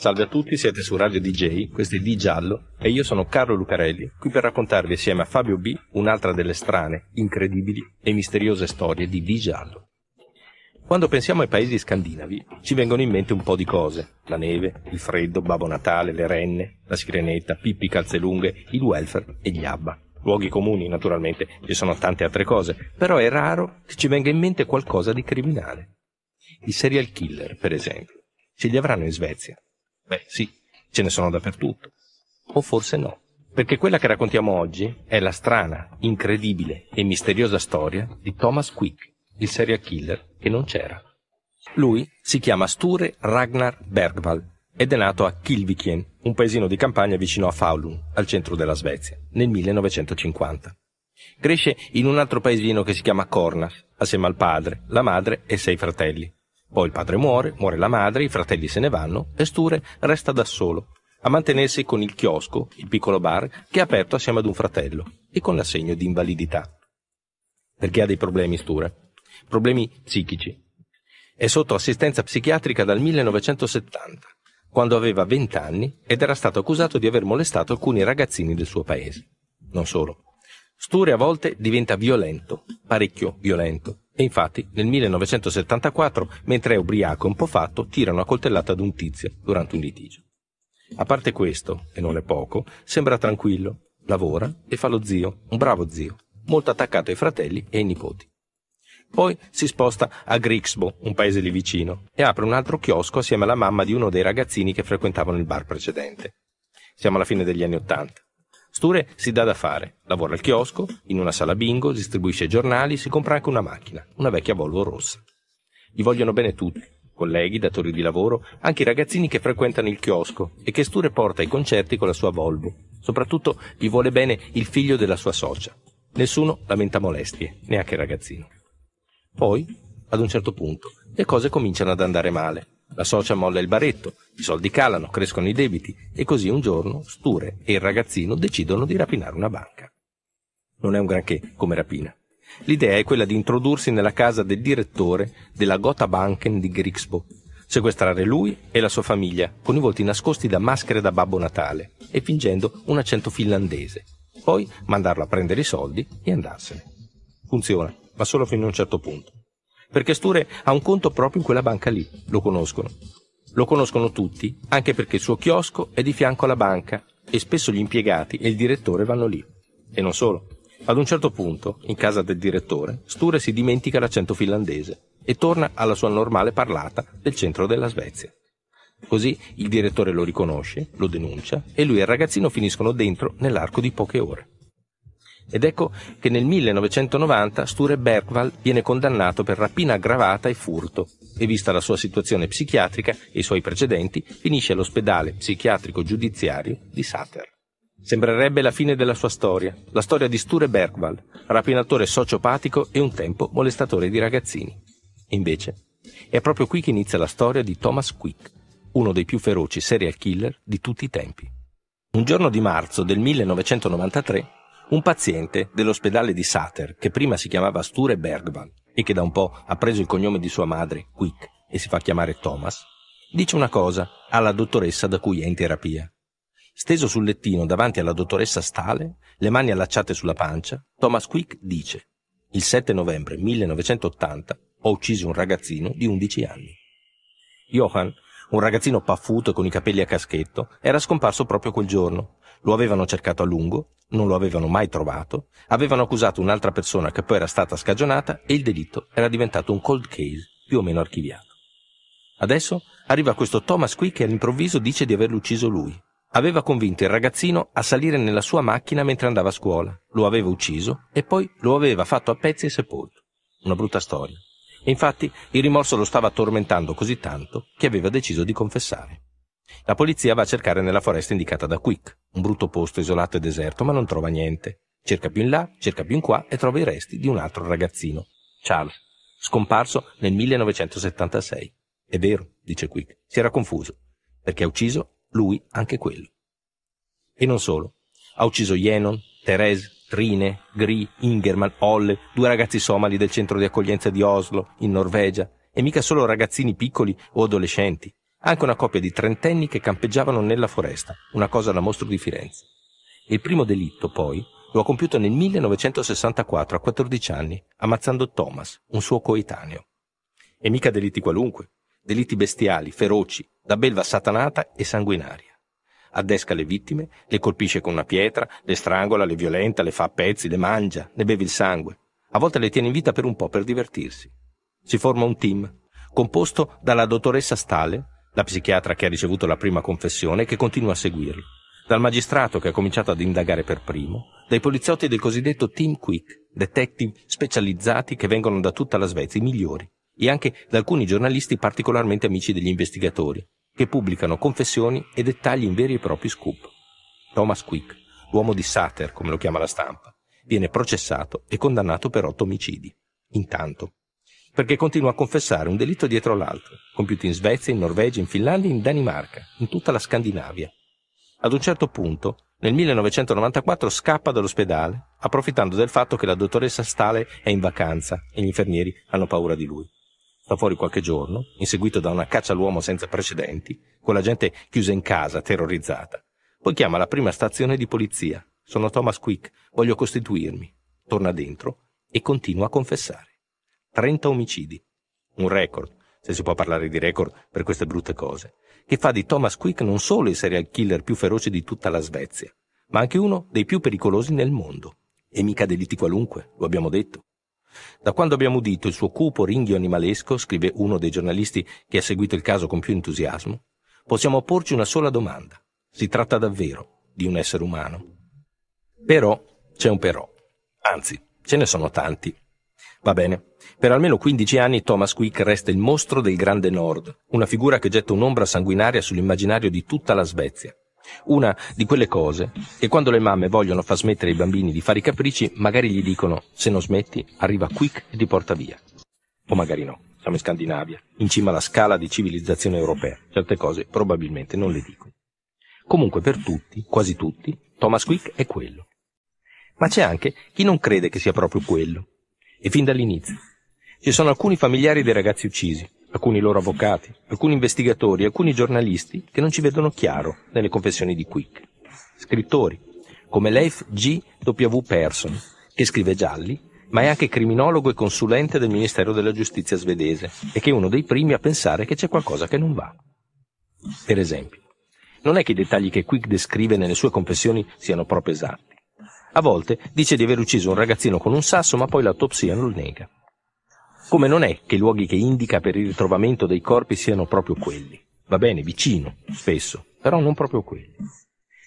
Salve a tutti, siete su Radio DJ, questo è Di Giallo e io sono Carlo Lucarelli, qui per raccontarvi assieme a Fabio B un'altra delle strane, incredibili e misteriose storie di Di Giallo. Quando pensiamo ai paesi scandinavi ci vengono in mente un po' di cose. La neve, il freddo, Babbo Natale, le renne, la sirenetta, Pippi Calzelunghe, il welfare e gli Abba. Luoghi comuni, naturalmente, ci sono tante altre cose, però è raro che ci venga in mente qualcosa di criminale. I serial killer, per esempio, ce li avranno in Svezia, Beh sì, ce ne sono dappertutto. O forse no. Perché quella che raccontiamo oggi è la strana, incredibile e misteriosa storia di Thomas Quick, il serial killer che non c'era. Lui si chiama Sture Ragnar Bergvall ed è nato a Kilvikien, un paesino di campagna vicino a Falun, al centro della Svezia, nel 1950. Cresce in un altro paesino che si chiama Kornas, assieme al padre, la madre e sei fratelli. Poi il padre muore, muore la madre, i fratelli se ne vanno e Sture resta da solo a mantenersi con il chiosco, il piccolo bar, che è aperto assieme ad un fratello e con l'assegno di invalidità. Perché ha dei problemi Sture, problemi psichici. È sotto assistenza psichiatrica dal 1970, quando aveva 20 anni ed era stato accusato di aver molestato alcuni ragazzini del suo paese. Non solo. Sture a volte diventa violento, parecchio violento, e infatti, nel 1974, mentre è ubriaco e un po' fatto, tira una coltellata ad un tizio durante un litigio. A parte questo, e non è poco, sembra tranquillo, lavora e fa lo zio, un bravo zio, molto attaccato ai fratelli e ai nipoti. Poi si sposta a Grixbo, un paese lì vicino, e apre un altro chiosco assieme alla mamma di uno dei ragazzini che frequentavano il bar precedente. Siamo alla fine degli anni Ottanta. Sture si dà da fare, lavora al chiosco, in una sala bingo, distribuisce giornali, si compra anche una macchina, una vecchia Volvo rossa. Gli vogliono bene tutti, colleghi, datori di lavoro, anche i ragazzini che frequentano il chiosco e che Sture porta ai concerti con la sua Volvo. Soprattutto gli vuole bene il figlio della sua socia. Nessuno lamenta molestie, neanche il ragazzino. Poi, ad un certo punto, le cose cominciano ad andare male. La socia molla il baretto, i soldi calano, crescono i debiti e così un giorno Sture e il ragazzino decidono di rapinare una banca. Non è un granché come rapina. L'idea è quella di introdursi nella casa del direttore della Gotha Banken di Grixbo, sequestrare lui e la sua famiglia con i volti nascosti da maschere da Babbo Natale e fingendo un accento finlandese, poi mandarlo a prendere i soldi e andarsene. Funziona, ma solo fino a un certo punto perché Sture ha un conto proprio in quella banca lì, lo conoscono. Lo conoscono tutti, anche perché il suo chiosco è di fianco alla banca e spesso gli impiegati e il direttore vanno lì. E non solo. Ad un certo punto, in casa del direttore, Sture si dimentica l'accento finlandese e torna alla sua normale parlata del centro della Svezia. Così il direttore lo riconosce, lo denuncia e lui e il ragazzino finiscono dentro nell'arco di poche ore. Ed ecco che nel 1990 Sture Bergwald viene condannato per rapina aggravata e furto e vista la sua situazione psichiatrica e i suoi precedenti finisce all'ospedale psichiatrico giudiziario di Sater. Sembrerebbe la fine della sua storia, la storia di Sture Bergwald, rapinatore sociopatico e un tempo molestatore di ragazzini. Invece, è proprio qui che inizia la storia di Thomas Quick, uno dei più feroci serial killer di tutti i tempi. Un giorno di marzo del 1993 un paziente dell'ospedale di Sater, che prima si chiamava Sture Bergwald e che da un po' ha preso il cognome di sua madre, Quick, e si fa chiamare Thomas, dice una cosa alla dottoressa da cui è in terapia. Steso sul lettino davanti alla dottoressa Stale, le mani allacciate sulla pancia, Thomas Quick dice «Il 7 novembre 1980 ho ucciso un ragazzino di 11 anni». Johan, un ragazzino paffuto e con i capelli a caschetto, era scomparso proprio quel giorno lo avevano cercato a lungo, non lo avevano mai trovato, avevano accusato un'altra persona che poi era stata scagionata e il delitto era diventato un cold case più o meno archiviato. Adesso arriva questo Thomas qui che all'improvviso dice di averlo ucciso lui. Aveva convinto il ragazzino a salire nella sua macchina mentre andava a scuola, lo aveva ucciso e poi lo aveva fatto a pezzi e sepolto. Una brutta storia. infatti il rimorso lo stava tormentando così tanto che aveva deciso di confessare. La polizia va a cercare nella foresta indicata da Quick, un brutto posto isolato e deserto, ma non trova niente. Cerca più in là, cerca più in qua e trova i resti di un altro ragazzino, Charles, scomparso nel 1976. È vero, dice Quick, si era confuso, perché ha ucciso lui anche quello. E non solo. Ha ucciso Yenon, Therese, Trine, Gri, Ingerman, Olle, due ragazzi somali del centro di accoglienza di Oslo, in Norvegia, e mica solo ragazzini piccoli o adolescenti anche una coppia di trentenni che campeggiavano nella foresta, una cosa da mostro di Firenze. Il primo delitto, poi, lo ha compiuto nel 1964 a 14 anni, ammazzando Thomas, un suo coetaneo. E mica delitti qualunque, delitti bestiali, feroci, da belva satanata e sanguinaria. Addesca le vittime, le colpisce con una pietra, le strangola, le violenta, le fa a pezzi, le mangia, ne beve il sangue. A volte le tiene in vita per un po' per divertirsi. Si forma un team, composto dalla dottoressa Stale, la psichiatra che ha ricevuto la prima confessione e che continua a seguirlo, dal magistrato che ha cominciato ad indagare per primo, dai poliziotti del cosiddetto Team Quick, detective specializzati che vengono da tutta la Svezia, i migliori, e anche da alcuni giornalisti particolarmente amici degli investigatori, che pubblicano confessioni e dettagli in veri e propri scoop. Thomas Quick, l'uomo di Sater, come lo chiama la stampa, viene processato e condannato per otto omicidi. Intanto, perché continua a confessare un delitto dietro l'altro, compiuto in Svezia, in Norvegia, in Finlandia, in Danimarca, in tutta la Scandinavia. Ad un certo punto, nel 1994 scappa dall'ospedale, approfittando del fatto che la dottoressa Stale è in vacanza e gli infermieri hanno paura di lui. Sta fuori qualche giorno, inseguito da una caccia all'uomo senza precedenti, con la gente chiusa in casa, terrorizzata. Poi chiama la prima stazione di polizia. Sono Thomas Quick, voglio costituirmi. Torna dentro e continua a confessare. 30 omicidi. Un record, se si può parlare di record per queste brutte cose, che fa di Thomas Quick non solo il serial killer più feroce di tutta la Svezia, ma anche uno dei più pericolosi nel mondo. E mica delitti qualunque, lo abbiamo detto. Da quando abbiamo udito il suo cupo ringhio animalesco, scrive uno dei giornalisti che ha seguito il caso con più entusiasmo, possiamo porci una sola domanda. Si tratta davvero di un essere umano? Però c'è un però. Anzi, ce ne sono tanti. Va bene. Per almeno 15 anni Thomas Quick resta il mostro del Grande Nord, una figura che getta un'ombra sanguinaria sull'immaginario di tutta la Svezia. Una di quelle cose che quando le mamme vogliono far smettere i bambini di fare i capricci, magari gli dicono se non smetti arriva Quick e ti porta via. O magari no, siamo in Scandinavia, in cima alla scala di civilizzazione europea, certe cose probabilmente non le dicono. Comunque per tutti, quasi tutti, Thomas Quick è quello. Ma c'è anche chi non crede che sia proprio quello, e fin dall'inizio. Ci sono alcuni familiari dei ragazzi uccisi, alcuni loro avvocati, alcuni investigatori, alcuni giornalisti che non ci vedono chiaro nelle confessioni di Quick. Scrittori, come Leif G. W. Persson, che scrive gialli, ma è anche criminologo e consulente del Ministero della Giustizia svedese e che è uno dei primi a pensare che c'è qualcosa che non va. Per esempio, non è che i dettagli che Quick descrive nelle sue confessioni siano proprio esatti. A volte dice di aver ucciso un ragazzino con un sasso, ma poi l'autopsia non lo nega. Come non è che i luoghi che indica per il ritrovamento dei corpi siano proprio quelli. Va bene, vicino, spesso, però non proprio quelli.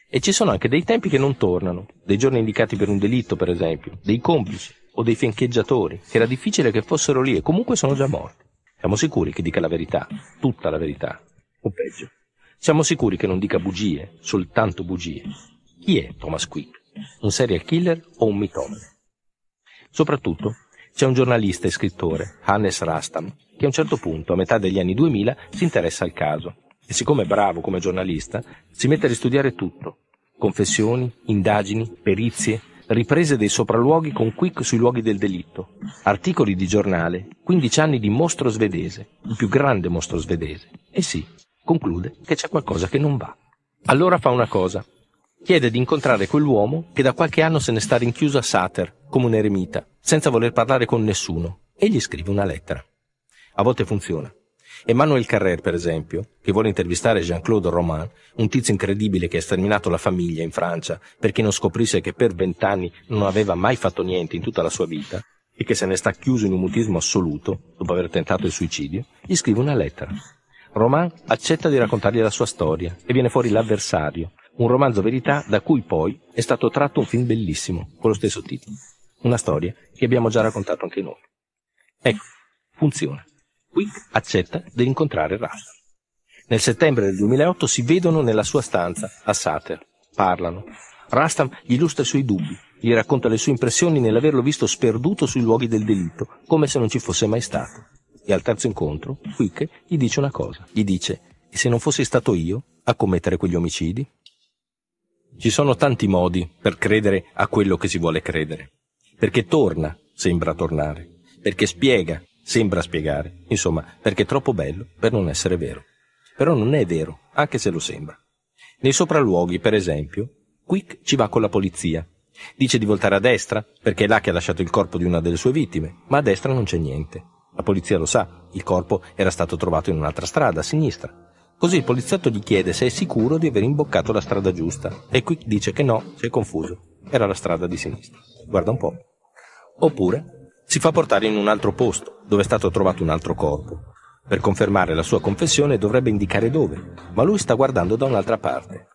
E ci sono anche dei tempi che non tornano, dei giorni indicati per un delitto, per esempio, dei complici o dei fiancheggiatori, che era difficile che fossero lì e comunque sono già morti. Siamo sicuri che dica la verità, tutta la verità, o peggio. Siamo sicuri che non dica bugie, soltanto bugie. Chi è Thomas Quick? un serial killer o un mitomane. Soprattutto c'è un giornalista e scrittore, Hannes Rastam, che a un certo punto, a metà degli anni 2000, si interessa al caso e siccome è bravo come giornalista, si mette a ristudiare tutto, confessioni, indagini, perizie, riprese dei sopralluoghi con quick sui luoghi del delitto, articoli di giornale, 15 anni di mostro svedese, il più grande mostro svedese. E sì, conclude che c'è qualcosa che non va. Allora fa una cosa, chiede di incontrare quell'uomo che da qualche anno se ne sta rinchiuso a Sater, come un eremita, senza voler parlare con nessuno, e gli scrive una lettera. A volte funziona. Emmanuel Carrer, per esempio, che vuole intervistare Jean-Claude Roman, un tizio incredibile che ha sterminato la famiglia in Francia perché non scoprisse che per vent'anni non aveva mai fatto niente in tutta la sua vita e che se ne sta chiuso in un mutismo assoluto dopo aver tentato il suicidio, gli scrive una lettera. Roman accetta di raccontargli la sua storia e viene fuori l'avversario, un romanzo verità da cui poi è stato tratto un film bellissimo con lo stesso titolo, una storia che abbiamo già raccontato anche noi. Ecco, funziona. Quick accetta di incontrare Rasta. Nel settembre del 2008 si vedono nella sua stanza a Sater, parlano. Rastam gli illustra i suoi dubbi, gli racconta le sue impressioni nell'averlo visto sperduto sui luoghi del delitto, come se non ci fosse mai stato. E al terzo incontro, Quick gli dice una cosa, gli dice, e se non fossi stato io a commettere quegli omicidi? Ci sono tanti modi per credere a quello che si vuole credere, perché torna, sembra tornare, perché spiega, sembra spiegare, insomma, perché è troppo bello per non essere vero. Però non è vero, anche se lo sembra. Nei sopralluoghi, per esempio, Quick ci va con la polizia. Dice di voltare a destra, perché è là che ha lasciato il corpo di una delle sue vittime, ma a destra non c'è niente. La polizia lo sa, il corpo era stato trovato in un'altra strada, a sinistra. Così il poliziotto gli chiede se è sicuro di aver imboccato la strada giusta e qui dice che no, si è confuso, era la strada di sinistra. Guarda un po'. Oppure si fa portare in un altro posto, dove è stato trovato un altro corpo. Per confermare la sua confessione dovrebbe indicare dove, ma lui sta guardando da un'altra parte.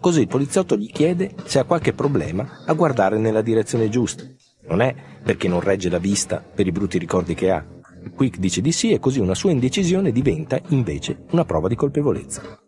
Così il poliziotto gli chiede se ha qualche problema a guardare nella direzione giusta. Non è perché non regge la vista per i brutti ricordi che ha, Quick dice di sì e così una sua indecisione diventa invece una prova di colpevolezza.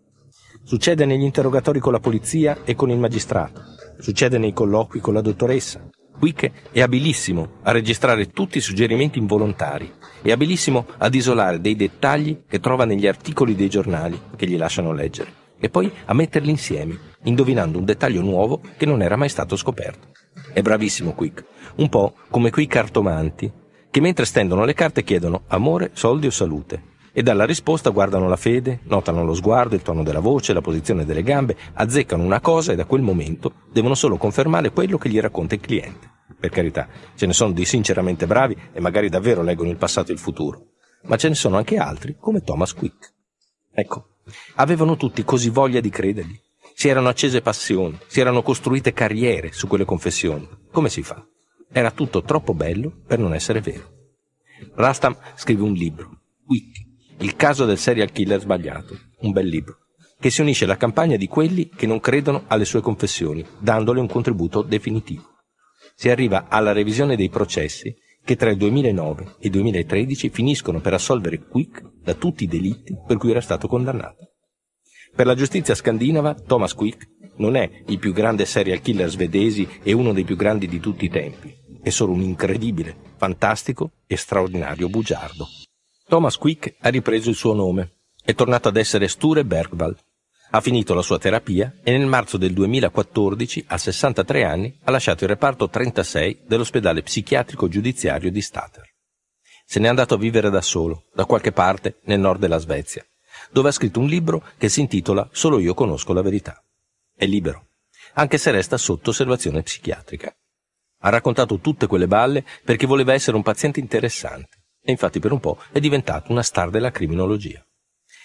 Succede negli interrogatori con la polizia e con il magistrato, succede nei colloqui con la dottoressa. Quick è abilissimo a registrare tutti i suggerimenti involontari, è abilissimo ad isolare dei dettagli che trova negli articoli dei giornali che gli lasciano leggere e poi a metterli insieme, indovinando un dettaglio nuovo che non era mai stato scoperto. È bravissimo Quick, un po' come quei cartomanti che mentre stendono le carte chiedono amore, soldi o salute. E dalla risposta guardano la fede, notano lo sguardo, il tono della voce, la posizione delle gambe, azzeccano una cosa e da quel momento devono solo confermare quello che gli racconta il cliente. Per carità, ce ne sono di sinceramente bravi e magari davvero leggono il passato e il futuro, ma ce ne sono anche altri come Thomas Quick. Ecco, avevano tutti così voglia di credergli, si erano accese passioni, si erano costruite carriere su quelle confessioni. Come si fa? Era tutto troppo bello per non essere vero. Rastam scrive un libro, Wiki, il caso del serial killer sbagliato, un bel libro, che si unisce alla campagna di quelli che non credono alle sue confessioni, dandole un contributo definitivo. Si arriva alla revisione dei processi che tra il 2009 e il 2013 finiscono per assolvere Quick da tutti i delitti per cui era stato condannato. Per la giustizia scandinava, Thomas Quick non è il più grande serial killer svedesi e uno dei più grandi di tutti i tempi, è solo un incredibile, fantastico e straordinario bugiardo. Thomas Quick ha ripreso il suo nome, è tornato ad essere Sture Bergvall. Ha finito la sua terapia e nel marzo del 2014, a 63 anni, ha lasciato il reparto 36 dell'ospedale psichiatrico giudiziario di Stater. Se n'è andato a vivere da solo, da qualche parte nel nord della Svezia, dove ha scritto un libro che si intitola Solo io conosco la verità. È libero, anche se resta sotto osservazione psichiatrica. Ha raccontato tutte quelle balle perché voleva essere un paziente interessante e infatti per un po' è diventato una star della criminologia.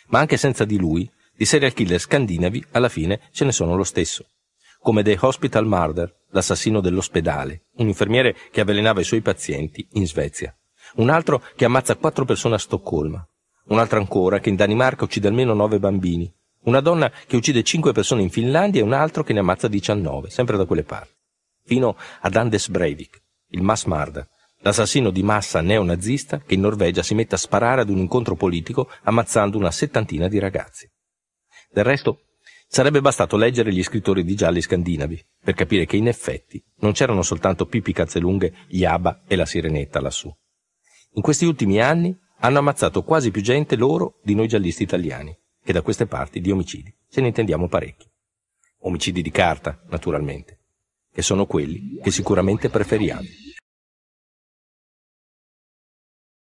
Ma anche senza di lui, di serial killer scandinavi alla fine ce ne sono lo stesso, come The Hospital Murder, l'assassino dell'ospedale, un infermiere che avvelenava i suoi pazienti in Svezia, un altro che ammazza quattro persone a Stoccolma, Un'altra ancora che in Danimarca uccide almeno nove bambini. Una donna che uccide cinque persone in Finlandia e un altro che ne ammazza 19, sempre da quelle parti. Fino ad Anders Breivik, il mass murder, l'assassino di massa neonazista che in Norvegia si mette a sparare ad un incontro politico ammazzando una settantina di ragazzi. Del resto, sarebbe bastato leggere gli scrittori di gialli scandinavi per capire che in effetti non c'erano soltanto pipi Pippi gli abba e la Sirenetta lassù. In questi ultimi anni hanno ammazzato quasi più gente loro di noi giallisti italiani, che da queste parti di omicidi, ce ne intendiamo parecchi. Omicidi di carta, naturalmente, che sono quelli che sicuramente preferiamo.